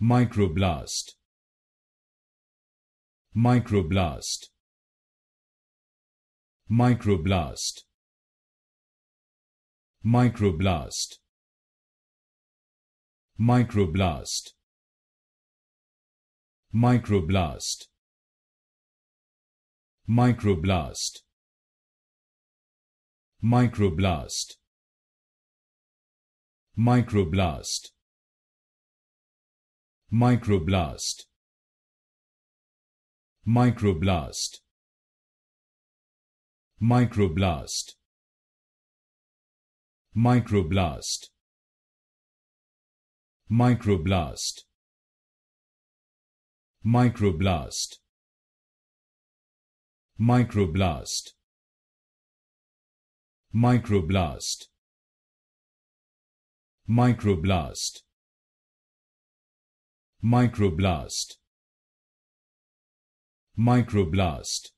microblast microblast microblast microblast microblast microblast microblast microblast microblast microblast microblast microblast microblast microblast microblast microblast microblast microblast Microblast Microblast